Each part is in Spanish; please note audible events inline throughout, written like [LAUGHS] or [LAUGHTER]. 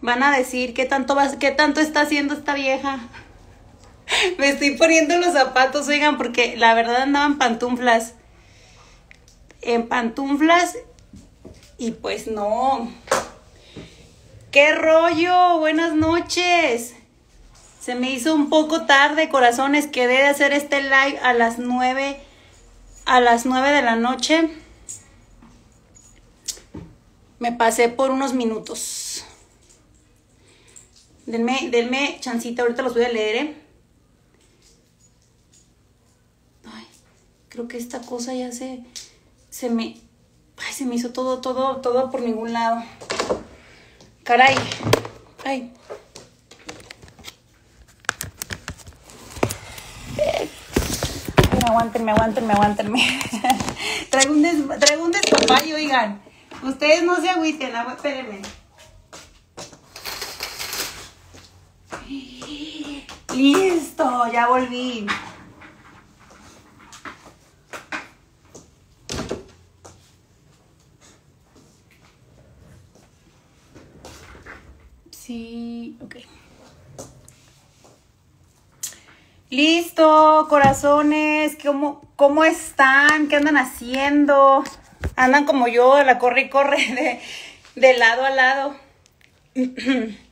Van a decir, ¿qué tanto, qué tanto está haciendo esta vieja? Me estoy poniendo los zapatos, oigan, porque la verdad andaba en pantuflas. En pantuflas y pues no. ¡Qué rollo! Buenas noches. Se me hizo un poco tarde, corazones. Quedé de hacer este live a las 9 a las 9 de la noche. Me pasé por unos minutos. Denme, denme chancita, ahorita los voy a leer, ¿eh? Ay, creo que esta cosa ya se, se me, ay, se me hizo todo, todo, todo por ningún lado. Caray, ay. aguántenme, aguántenme, aguántenme. [LAUGHS] traigo, un des, un oigan. Ustedes no se agüiten, espérenme. Listo, ya volví. Sí, ok. Listo, corazones, ¿cómo, están? ¿Qué andan haciendo? Andan como yo, la corre y corre [LAUGHS] de, de lado a lado. [CLEARS THROAT]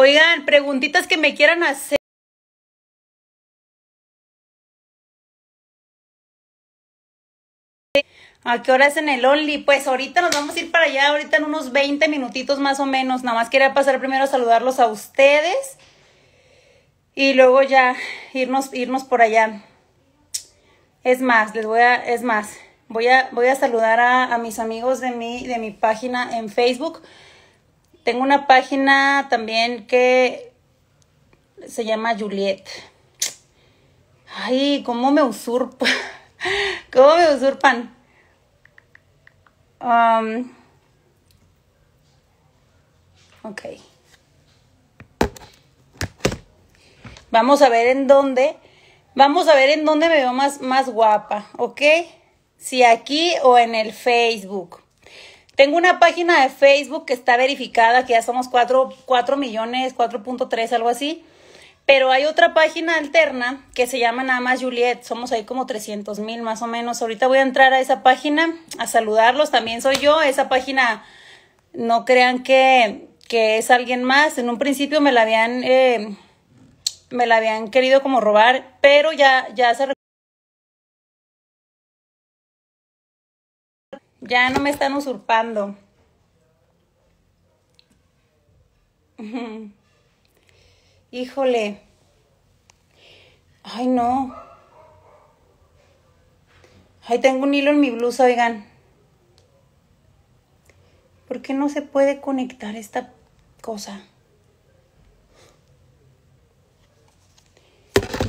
Oigan, preguntitas que me quieran hacer. ¿A qué hora es en el Only? Pues ahorita nos vamos a ir para allá, ahorita en unos 20 minutitos más o menos. Nada más quería pasar primero a saludarlos a ustedes y luego ya irnos, irnos por allá. Es más, les voy a, es más, voy a, voy a saludar a, mis amigos de mi página en Facebook tengo una página también que se llama Juliet. Ay, cómo me usurpa. [LAUGHS] ¿Cómo me usurpan? Um, ok. Vamos a ver en dónde. Vamos a ver en dónde me veo más, más guapa, ¿ok? Si aquí o en el Facebook. Tengo una página de Facebook que está verificada, que ya somos 4, millones, 4.3, algo así. Pero hay otra página alterna que se llama nada más Juliet. Somos ahí como 300 mil más o menos. Ahorita voy a entrar a esa página a saludarlos. También soy yo. Esa página, no crean que, es alguien más. En un principio me la habían... Eh, me la habían querido como robar, pero ya, ya se Ya no me están usurpando. Híjole. Ay, no. Ay, tengo un hilo en mi blusa, oigan. ¿Por qué no se puede conectar esta cosa?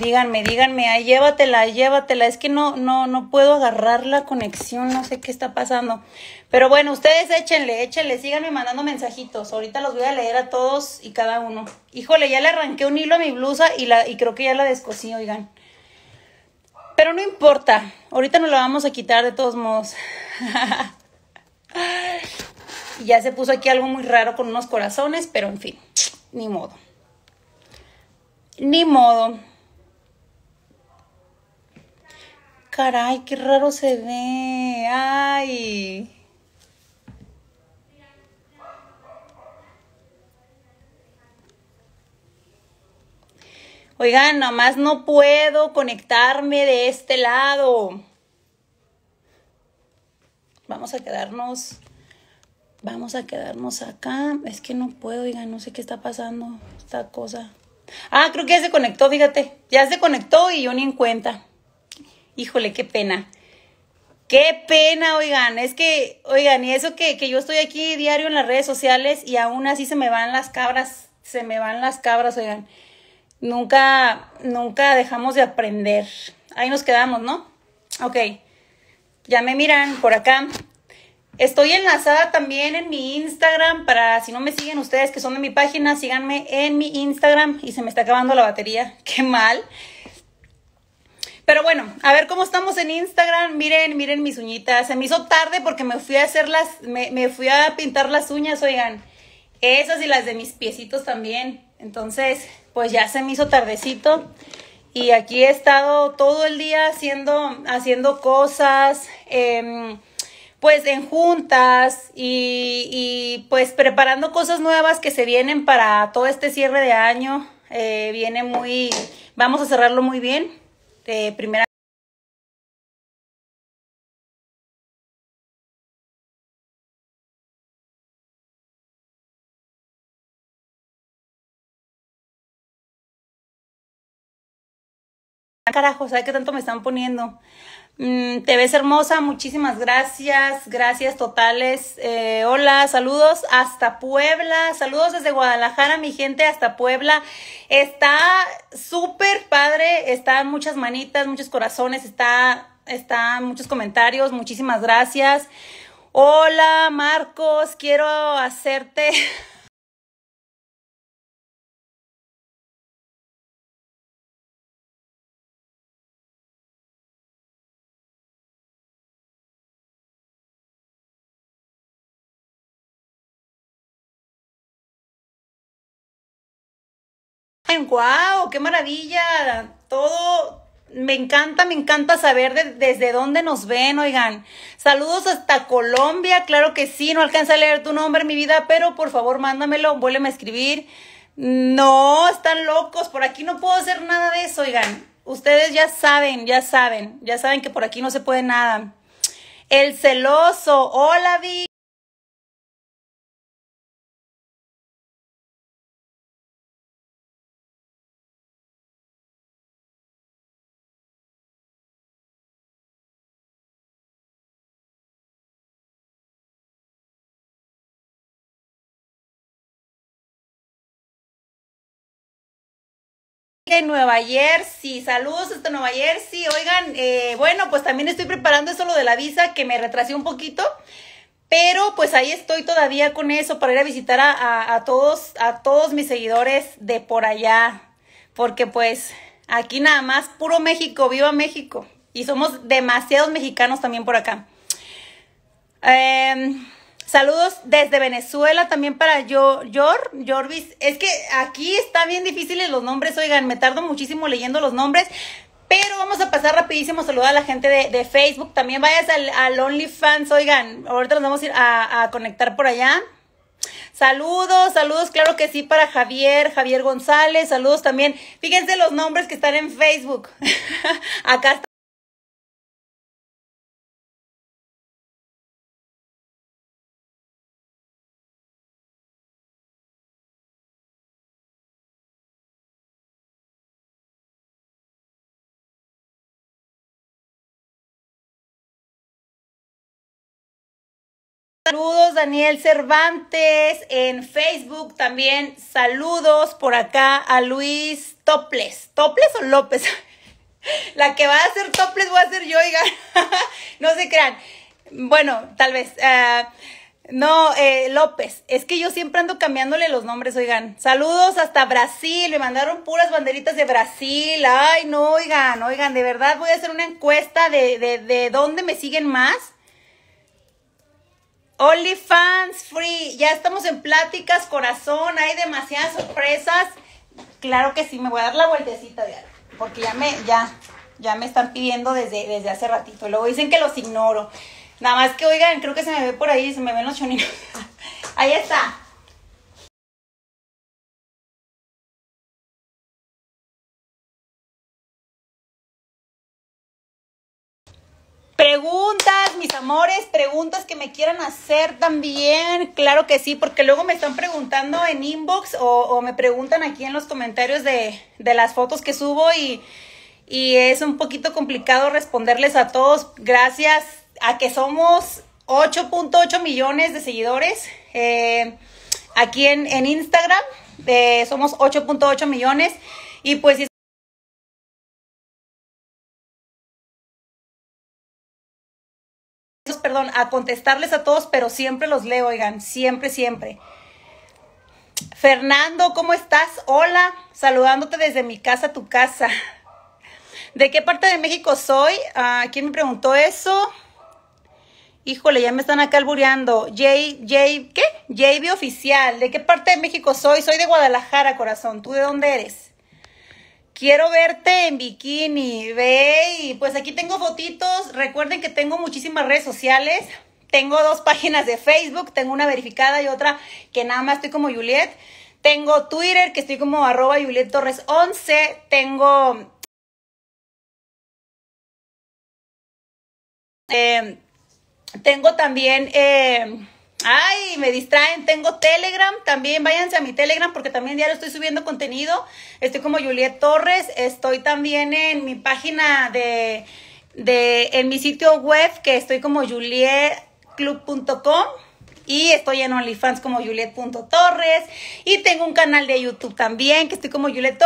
díganme, díganme, ay, llévatela, llévatela. Es que no, no, no puedo agarrar la conexión, no sé qué está pasando. Pero bueno, ustedes échenle, échenle, síganme mandando mensajitos. Ahorita los voy a leer a todos y cada uno. Híjole, ya le arranqué un hilo a mi blusa y, la, y creo que ya la descosí, oigan. Pero no importa, ahorita nos la vamos a quitar de todos modos. [LAUGHS] ya se puso aquí algo muy raro con unos corazones, pero en fin, ni modo. Ni modo. Ay, qué raro se ve. Ay. Oigan, nomás no puedo conectarme de este lado. Vamos a quedarnos. Vamos a quedarnos acá. Es que no puedo, oigan, no sé qué está pasando esta cosa. Ah, creo que ya se conectó, fíjate. Ya se conectó y yo ni en cuenta híjole, qué pena. Qué pena, oigan, es que, oigan, y eso que, yo estoy aquí diario en las redes sociales y aún así se me van las cabras, se me van las cabras, oigan. Nunca, nunca dejamos de aprender. Ahí nos quedamos, ¿no? Ok, ya me miran por acá. Estoy enlazada también en mi Instagram para si no me siguen ustedes que son de mi página, síganme en mi Instagram y se me está acabando la batería. [LAUGHS] Qué mal. Pero bueno, a ver cómo estamos en Instagram. Miren, miren mis uñitas. Se me hizo tarde porque me fui a hacer las, me, fui a pintar las uñas, oigan. Esas y las de mis piecitos también. Entonces, pues ya se me hizo tardecito. Y aquí he estado todo el día haciendo, haciendo cosas, em, pues en juntas y, pues preparando cosas nuevas que se vienen para todo este cierre de año. Eh, viene muy, vamos a cerrarlo muy bien de este, primera Ah, carajo, ¿sabes qué tanto me están poniendo? Mm, te ves hermosa, muchísimas gracias, gracias totales. Eh, hola, saludos hasta Puebla, saludos desde Guadalajara, mi gente, hasta Puebla. Está súper padre, están muchas manitas, muchos corazones, está, están muchos comentarios, muchísimas gracias. Hola Marcos, quiero hacerte [LAUGHS] ¡Guau! ¡Qué maravilla! Todo, me encanta, me encanta saber desde dónde nos ven, oigan. Saludos hasta Colombia, claro que sí, no alcanza a leer tu nombre, mi vida, pero por favor mándamelo, vuélveme a escribir. No, están locos, por aquí no puedo hacer nada de eso, oigan. Ustedes ya saben, ya saben, ya saben que por aquí no se puede nada. El celoso, hola, Vi. de Nueva Jersey. Saludos hasta Nueva Jersey. Oigan, eh, bueno, pues también estoy preparando eso lo de la visa que me retrasé un poquito. Pero pues ahí estoy todavía con eso para ir a visitar a, todos, a todos mis seguidores de por allá. Porque pues aquí nada más, puro México, viva México. Y somos demasiados mexicanos también por acá. Eh, Saludos desde Venezuela también para Yor, Jorvis. Es que aquí está bien difíciles los nombres, oigan, me tardo muchísimo leyendo los nombres. Pero vamos a pasar rapidísimo, saludar a la gente de, Facebook. También vayas al, al OnlyFans, oigan, ahorita nos vamos a ir a, a conectar por allá. Saludos, saludos, claro que sí, para Javier, Javier González, saludos también. Fíjense los nombres que están en Facebook. [LAUGHS] Acá está. Saludos, Daniel Cervantes. En Facebook también saludos por acá a Luis Toples. ¿Toples o López? [LAUGHS] La que va a ser toples voy a ser yo, oigan. [LAUGHS] no se crean. Bueno, tal vez. Eh, no, eh, López. Es que yo siempre ando cambiándole los nombres, oigan. Saludos hasta Brasil. Me mandaron puras banderitas de Brasil. Ay, no, oigan, oigan. De verdad voy a hacer una encuesta de, de, de dónde me siguen más fans Free. Ya estamos en pláticas, corazón. Hay demasiadas sorpresas. Claro que sí, me voy a dar la vueltecita, ya, porque ya me, ya, me están pidiendo desde, desde hace ratito. Luego dicen que los ignoro. Nada más que, oigan, creo que se me ve por ahí, se me ven los chonitos, [LAUGHS] ahí está. Preguntas, mis amores, preguntas que me quieran hacer también, claro que sí, porque luego me están preguntando en inbox o, me preguntan aquí en los comentarios de, las fotos que subo y, es un poquito complicado responderles a todos, gracias a que somos 8.8 millones de seguidores eh, aquí en, Instagram, eh, somos 8.8 millones y pues perdón, a contestarles a todos, pero siempre los leo, oigan, siempre, siempre. Fernando, ¿cómo estás? Hola, saludándote desde mi casa tu casa. ¿De qué parte de México soy? a ah, ¿Quién me preguntó eso? Híjole, ya me están acá albureando. Jay, Jay, ¿qué? JB Oficial. ¿De qué parte de México soy? Soy de Guadalajara, corazón. ¿Tú de dónde eres? Quiero verte en bikini, ve. pues aquí tengo fotitos. Recuerden que tengo muchísimas redes sociales. Tengo dos páginas de Facebook, tengo una verificada y otra que nada más estoy como Juliet. Tengo Twitter, que estoy como arroba Juliet Torres 11. Tengo... Em, tengo también... Em, Ay, me distraen, tengo Telegram, también váyanse a mi Telegram porque también diario estoy subiendo contenido. Estoy como Juliet Torres, estoy también en mi página de, en mi sitio web que estoy como julietclub.com y estoy en OnlyFans como juliet.torres y tengo un canal de YouTube también que estoy como Juliet Torres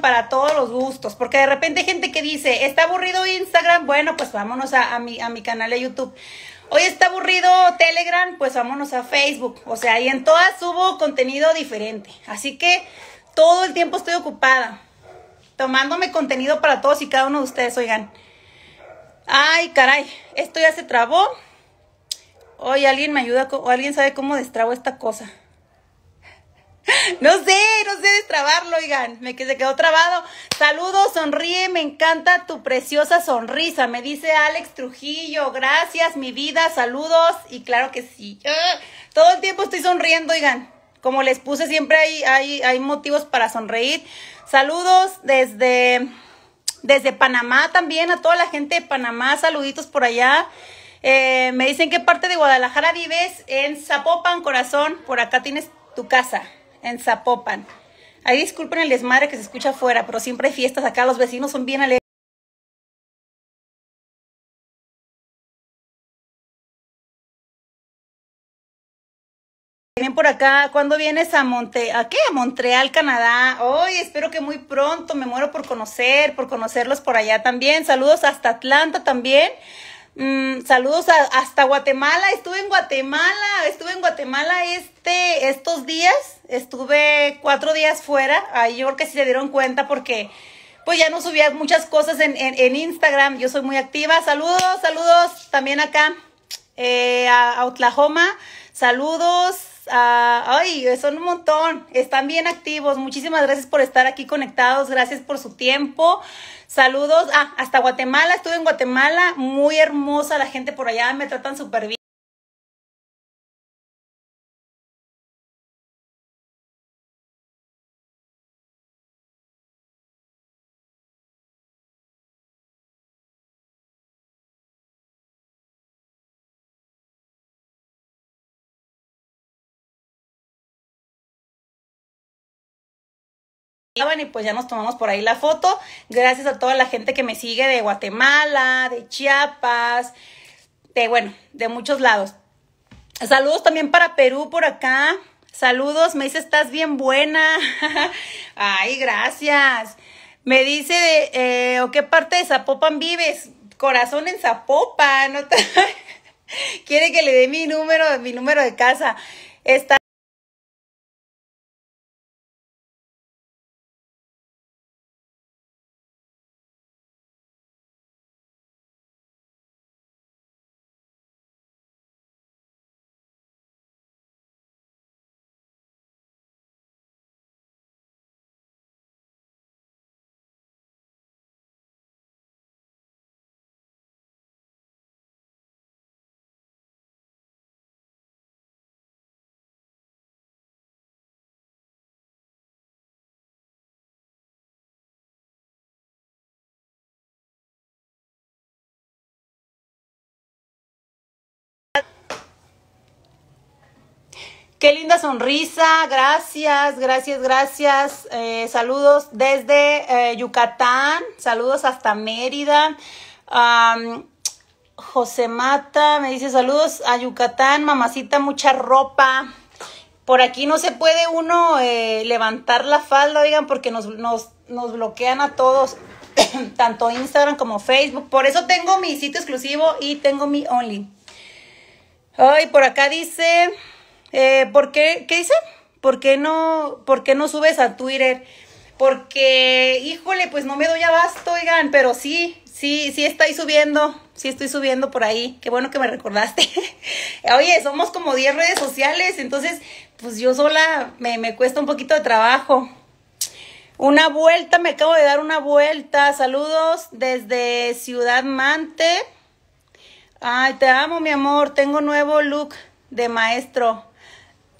para todos los gustos, porque de repente hay gente que dice, está aburrido Instagram, bueno, pues vámonos a, a mi canal de YouTube. Hoy está aburrido Telegram, pues vámonos a Facebook. O sea, y en todas subo contenido diferente. Así que todo el tiempo estoy ocupada. Tomándome contenido para todos y cada uno de ustedes, oigan. Ay, caray, esto ya se trabó. Hoy alguien me ayuda, o alguien sabe cómo destrabo esta cosa. oigan, me se quedó trabado. Saludos, sonríe, me encanta tu preciosa sonrisa, me dice Alex Trujillo. Gracias, mi vida, saludos y claro que sí. ¡Ah! Todo el tiempo estoy sonriendo, oigan. Como les puse, siempre hay, hay, hay motivos para sonreír. Saludos desde, desde Panamá también, a toda la gente de Panamá, saluditos por allá. Eh, me dicen qué parte de Guadalajara vives. En Zapopan, corazón. Por acá tienes tu casa. En Zapopan. Ahí disculpen el desmadre que se escucha afuera, pero siempre hay fiestas acá, los vecinos son bien alegres. Vienen por acá, ¿cuándo vienes a Monte, a qué? Montreal, Canadá. Hoy espero que muy pronto, me muero por conocer, por conocerlos por allá también. Saludos hasta Atlanta también. Mm, saludos hasta Guatemala. Estuve en Guatemala, estuve en Guatemala este, estos días. Estuve cuatro días fuera. Ahí yo creo que sí se dieron cuenta porque pues ya no subía muchas cosas en, Instagram. Yo soy muy activa. Saludos, saludos también acá eh, a Oklahoma. Saludos Ah, ay, son un montón, están bien activos. Muchísimas gracias por estar aquí conectados, gracias por su tiempo. Saludos, ah, hasta Guatemala, estuve en Guatemala, muy hermosa la gente por allá, me tratan súper bien. y pues ya nos tomamos por ahí la foto. Gracias a toda la gente que me sigue de Guatemala, de Chiapas, de bueno, de muchos lados. Saludos también para Perú por acá. Saludos, me dice, estás bien buena. [LAUGHS] Ay, gracias. Me dice, eh, ¿o qué parte de Zapopan vives? Corazón en Zapopan. [LAUGHS] Quiere que le dé mi número, mi número de casa. Está Qué linda sonrisa, gracias, gracias, gracias. Eh, saludos desde eh, Yucatán, saludos hasta Mérida. José Mata me dice saludos a Yucatán, mamacita, mucha ropa. Por aquí no se puede uno eh, levantar la falda, digan, porque nos, nos, nos bloquean a todos, [COUGHS] tanto Instagram como Facebook. Por eso tengo mi sitio exclusivo y tengo mi Only. Ay, por acá dice... Eh, ¿por qué, qué dice? ¿Por qué, no, ¿Por no subes a Twitter? Porque, híjole, pues no me doy abasto, oigan, pero sí, sí, sí estoy subiendo, sí estoy subiendo por ahí. Qué bueno que me recordaste. [LAUGHS] Oye, somos como 10 redes sociales, entonces, pues yo sola me, me cuesta un poquito de trabajo. Una vuelta, me acabo de dar una vuelta. Saludos desde Ciudad Mante. Ay, te amo, mi amor. Tengo nuevo look de maestro.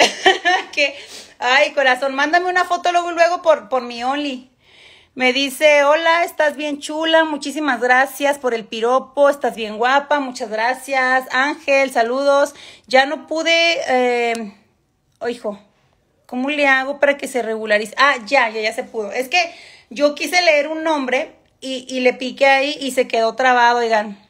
[LAUGHS] que, ay, corazón, mándame una foto luego, por, por mi Oli, Me dice, hola, estás bien chula, muchísimas gracias por el piropo, estás bien guapa, muchas gracias. Ángel, saludos. Ya no pude, eh, oh, hijo, ¿cómo le hago para que se regularice? Ah, ya, ya, ya se pudo. Es que yo quise leer un nombre y, y le piqué ahí y se quedó trabado, oigan.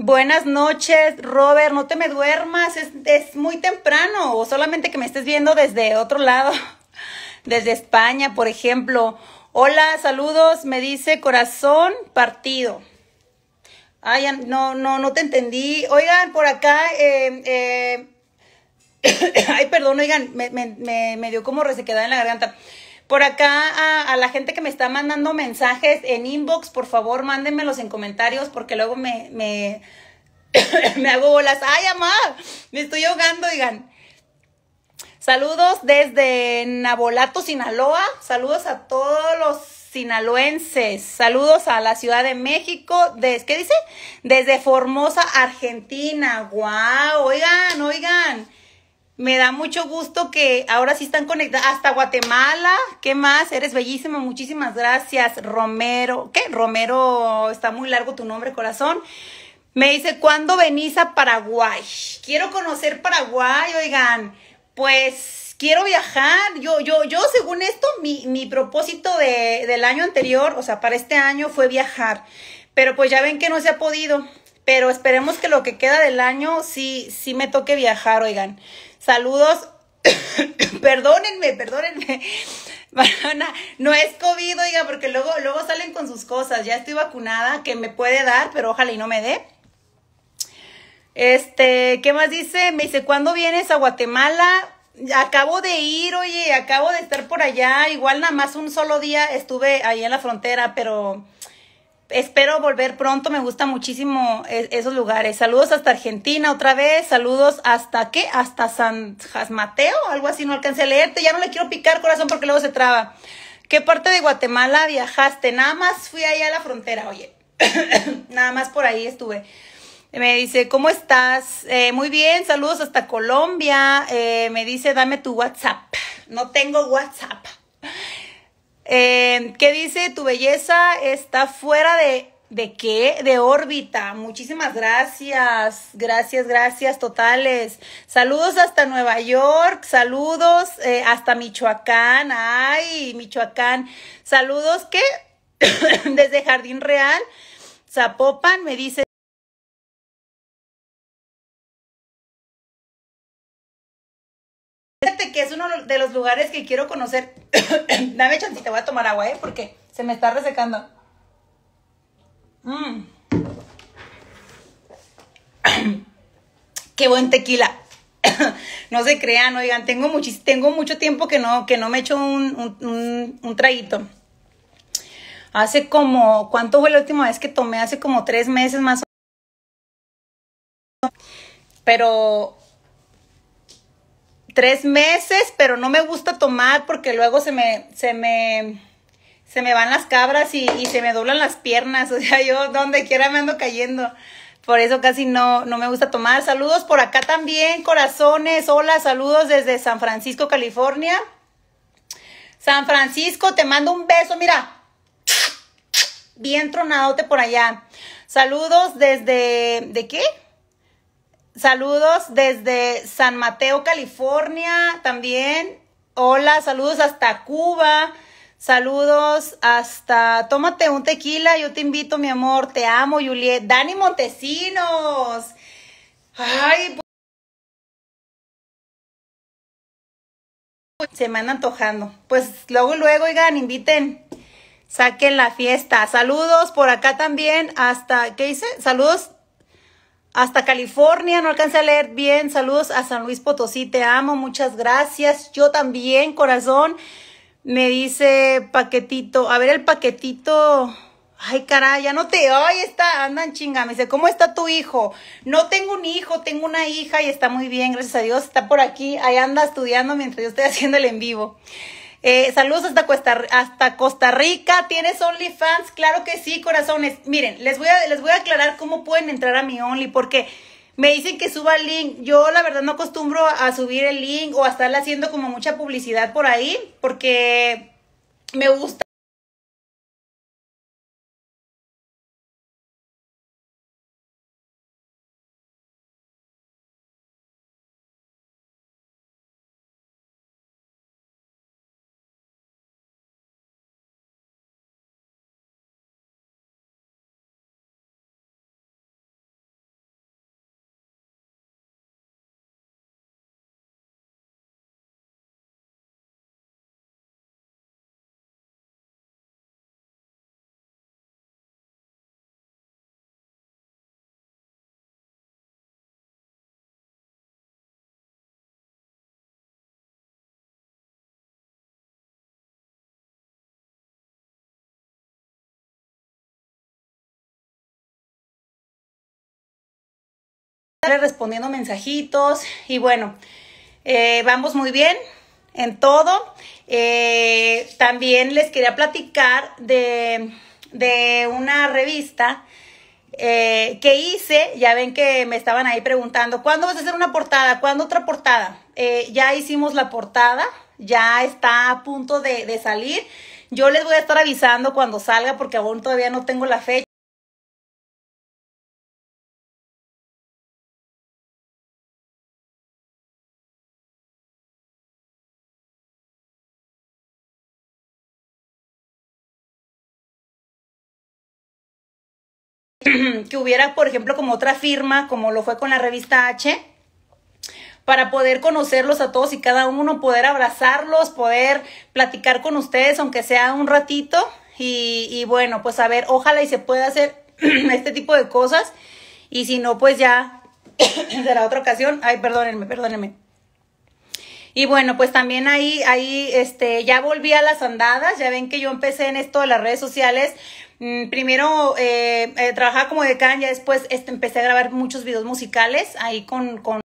Buenas noches, Robert. No te me duermas, es, muy temprano, o solamente que me estés viendo desde otro lado, [LAUGHS] desde España, por ejemplo. Hola, saludos, me dice corazón partido. Ay, no, no, no te entendí. Oigan, por acá, em, em, [COUGHS] ay, perdón, oigan, me, me, me, me dio como resequedad en la garganta. Por acá a, la gente que me está mandando mensajes en inbox, por favor, mándenmelos en comentarios porque luego me, me, [COUGHS] hago bolas. ¡Ay, amar! Me estoy ahogando, digan. Saludos desde Nabolato, Sinaloa. Saludos a todos los sinaloenses. Saludos a la Ciudad de México. ¿Qué dice? Desde Formosa, Argentina. ¡Guau! Wow, oigan, oigan. Me da mucho gusto que ahora sí están conectadas. Hasta Guatemala. ¿Qué más? Eres bellísima. Muchísimas gracias, Romero. ¿Qué? Romero, está muy largo tu nombre, corazón. Me dice, ¿cuándo venís a Paraguay? Quiero conocer Paraguay, oigan. Pues quiero viajar. Yo, yo, yo, según esto, mi, mi propósito de, del año anterior, o sea, para este año, fue viajar. Pero pues ya ven que no se ha podido. Pero esperemos que lo que queda del año sí, sí me toque viajar, oigan. Saludos. [COUGHS] perdónenme, perdónenme. [LAUGHS] no es COVID, oiga, porque luego, luego salen con sus cosas. Ya estoy vacunada, que me puede dar, pero ojalá y no me dé. Este, ¿qué más dice? Me dice, ¿cuándo vienes a Guatemala? Acabo de ir, oye, acabo de estar por allá. Igual nada más un solo día estuve ahí en la frontera, pero espero volver pronto, me gusta muchísimo e-, esos lugares. Saludos hasta Argentina otra vez, saludos hasta qué, hasta San Mateo, algo así, no alcancé a leerte, ya no le quiero picar corazón porque luego se traba. ¿Qué parte de Guatemala viajaste? Nada más fui allá a la frontera, oye, [COUGHS] nada más por ahí estuve. Me dice, ¿cómo estás? Eh, muy bien, saludos hasta Colombia. Eh, me dice, dame tu WhatsApp. No tengo WhatsApp. Em, ¿Qué dice? Tu belleza está fuera de... ¿De qué? De órbita. Muchísimas gracias. Gracias, gracias totales. Saludos hasta Nueva York. Saludos eh, hasta Michoacán. Ay, Michoacán. Saludos que [COUGHS] desde Jardín Real. Zapopan me dice... es uno de los lugares que quiero conocer. [COUGHS] Dame te voy a tomar agua, ¿eh? Porque se me está resecando. Mm. [COUGHS] Qué buen tequila. [COUGHS] no se crean, oigan, tengo, tengo mucho tiempo que no, que no me echo un, un, un traguito. Hace como, ¿cuánto fue la última vez que tomé? Hace como tres meses más o menos. Pero tres meses, pero no me gusta tomar porque luego se me, se me, se me van las cabras y, se me doblan las piernas. [LAUGHS] O sea, yo donde quiera me ando cayendo. Por eso casi no, no me gusta tomar. Saludos por acá también, corazones. Hola, saludos desde San Francisco, California. San Francisco, te mando un beso, mira. Bien tronadote por allá. Saludos desde... ¿De qué? Saludos desde San Mateo, California también. Hola, saludos hasta Cuba. Saludos hasta Tómate un tequila, yo te invito, mi amor, te amo, Juliet. Dani Montesinos. Ay, pues, se me anda antojando. Pues luego, luego, oigan, inviten. Saquen la fiesta. Saludos por acá también hasta, ¿qué hice? Saludos hasta California, no alcancé a leer bien. Saludos a San Luis Potosí, te amo, muchas gracias. Yo también, corazón. Me dice paquetito, a ver el paquetito. Ay, caray, ya no te. Ay, está, andan chinga. Me dice, ¿cómo está tu hijo? No tengo un hijo, tengo una hija y está muy bien, gracias a Dios. Está por aquí, ahí anda estudiando mientras yo estoy haciendo el en vivo. Eh, saludos hasta Costa, hasta Costa Rica. ¿Tienes OnlyFans? Claro que sí, corazones. Miren, les voy, a, les voy a aclarar cómo pueden entrar a mi Only, porque me dicen que suba el link. Yo la verdad no acostumbro a subir el link o a estar haciendo como mucha publicidad por ahí, porque me gusta respondiendo mensajitos y bueno, eh, vamos muy bien en todo. Eh, también les quería platicar de, de una revista eh, que hice, ya ven que me estaban ahí preguntando, ¿cuándo vas a hacer una portada? ¿Cuándo otra portada? ya hicimos la portada, ya está a punto de, salir. Yo les voy a estar avisando cuando salga porque aún todavía no tengo la fecha. que hubiera, por ejemplo, como otra firma, como lo fue con la revista H, para poder conocerlos a todos y cada uno, poder abrazarlos, poder platicar con ustedes, aunque sea un ratito. Y, bueno, pues a ver, ojalá y se pueda hacer [CLEARS THROAT] este tipo de cosas. Y si no, pues ya [CLEARS THROAT] será otra ocasión. Ay, perdónenme, perdónenme. Y bueno, pues también ahí, ahí, este, ya volví a las andadas. Ya ven que yo empecé en esto de las redes sociales, Mm, primero eh, eh, trabajaba como decán, ya después este, empecé a grabar muchos videos musicales ahí con, con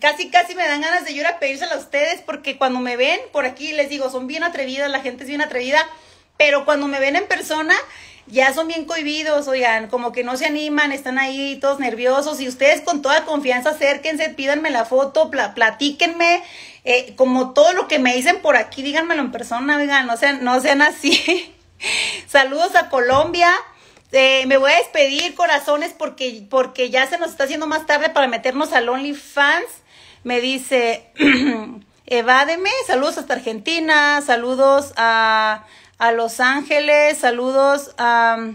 Casi, casi me dan ganas de llorar a pedírsela a ustedes porque cuando me ven por aquí les digo, son bien atrevidas, la gente es bien atrevida, pero cuando me ven en persona ya son bien cohibidos, oigan, como que no se animan, están ahí todos nerviosos y ustedes con toda confianza acérquense, pídanme la foto, platíquenme, eh, como todo lo que me dicen por aquí, díganmelo en persona, oigan, no sean, no sean así. [LAUGHS] Saludos a Colombia. Este, me voy a despedir, corazones, porque, porque ya se nos está haciendo más tarde para meternos al OnlyFans. Me dice, [CLEARS THROAT] evádeme, saludos hasta Argentina, saludos a, a Los Ángeles, saludos a...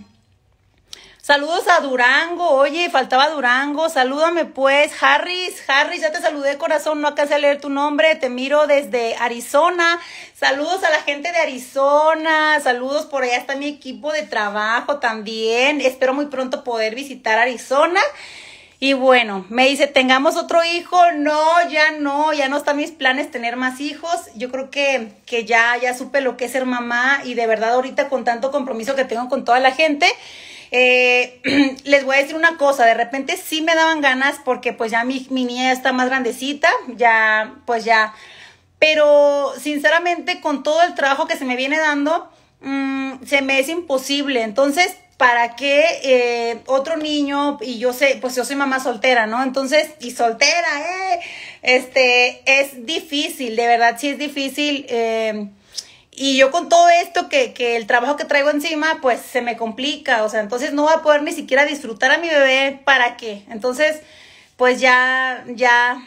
Saludos a Durango, oye, faltaba Durango, salúdame pues, Harris, Harris, ya te saludé corazón, no alcancé a leer tu nombre, te miro desde Arizona, saludos a la gente de Arizona, saludos por allá está mi equipo de trabajo también, espero muy pronto poder visitar Arizona. Y bueno, me dice, tengamos otro hijo. No, ya no, ya no están mis planes tener más hijos. Yo creo que, que ya, ya supe lo que es ser mamá y de verdad ahorita con tanto compromiso que tengo con toda la gente, eh, [CLEARS THROAT] les voy a decir una cosa, de repente sí me daban ganas porque pues ya mi, niña está más grandecita, ya pues ya, pero sinceramente con todo el trabajo que se me viene dando, mm, se me es imposible, entonces para qué eh, otro niño, y yo sé, pues yo soy mamá soltera, ¿no? Entonces, y soltera, eh, este, es difícil, de verdad sí es difícil. Eh, y yo con todo esto que, el trabajo que traigo encima, pues se me complica, o sea, entonces no voy a poder ni siquiera disfrutar a mi bebé, ¿para qué? Entonces, pues ya, ya,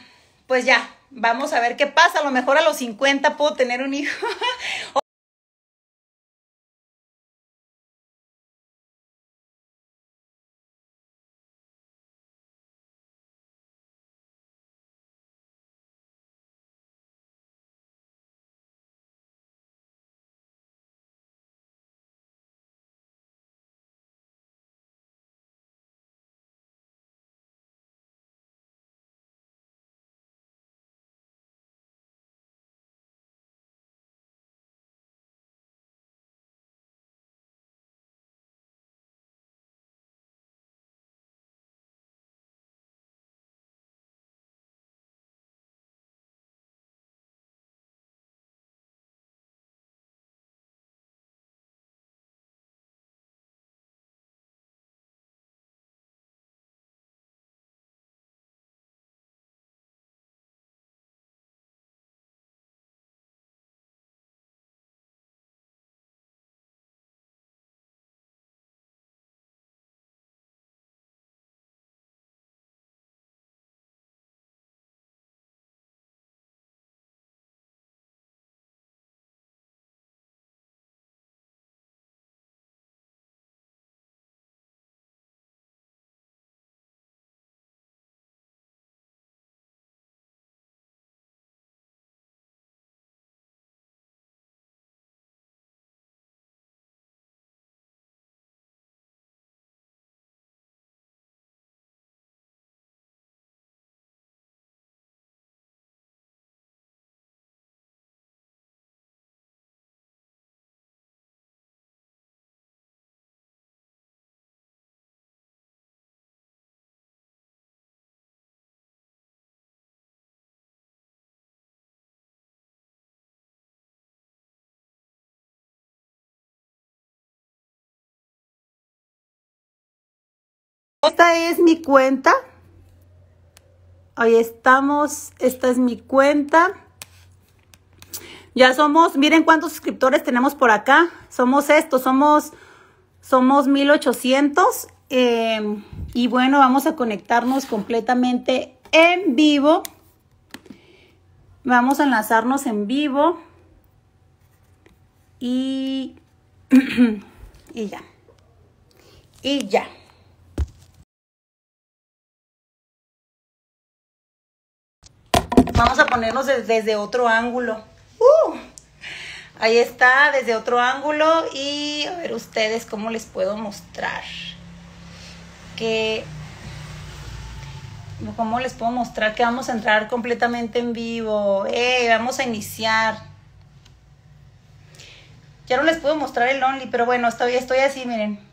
pues ya, vamos a ver qué pasa, a lo mejor a los 50 puedo tener un hijo. [LAUGHS] Esta es mi cuenta. Ahí estamos. Esta es mi cuenta. Ya somos, miren cuántos suscriptores tenemos por acá. Somos estos, somos, somos 1800. Eh, y bueno, vamos a conectarnos completamente en vivo. Vamos a enlazarnos en vivo. Y, [CLEARS THROAT] y ya. Y ya. vamos a ponernos desde otro ángulo. Uh, ahí está, desde otro ángulo. Y a ver ustedes cómo les puedo mostrar. Que. ¿Cómo les puedo mostrar que vamos a entrar completamente en vivo? ¡Eh! Vamos a iniciar. Ya no les puedo mostrar el Only, pero bueno, todavía estoy así, miren.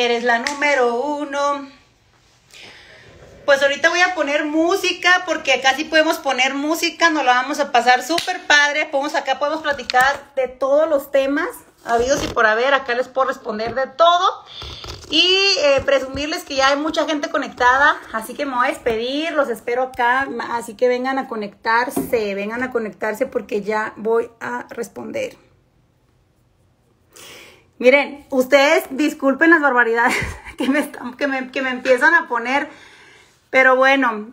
Eres la número uno. Pues ahorita voy a poner música porque acá sí podemos poner música, nos la vamos a pasar súper padre. Podemos, acá podemos platicar de todos los temas habidos y por haber. Acá les puedo responder de todo. Y eh, presumirles que ya hay mucha gente conectada, así que me voy a despedir, los espero acá, así que vengan a conectarse, vengan a conectarse porque ya voy a responder. Miren, ustedes disculpen las barbaridades [LAUGHS] que me, empiezan a poner, pero bueno,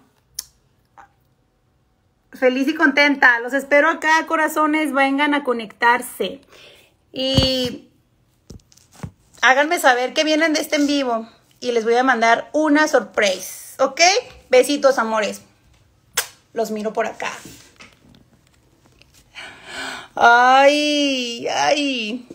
feliz y contenta. Los espero acá, corazones, vengan a conectarse. Y háganme saber que vienen de este en vivo y les voy a mandar una sorpresa, ¿ok? Besitos, amores. Los miro por acá. Ay, ay.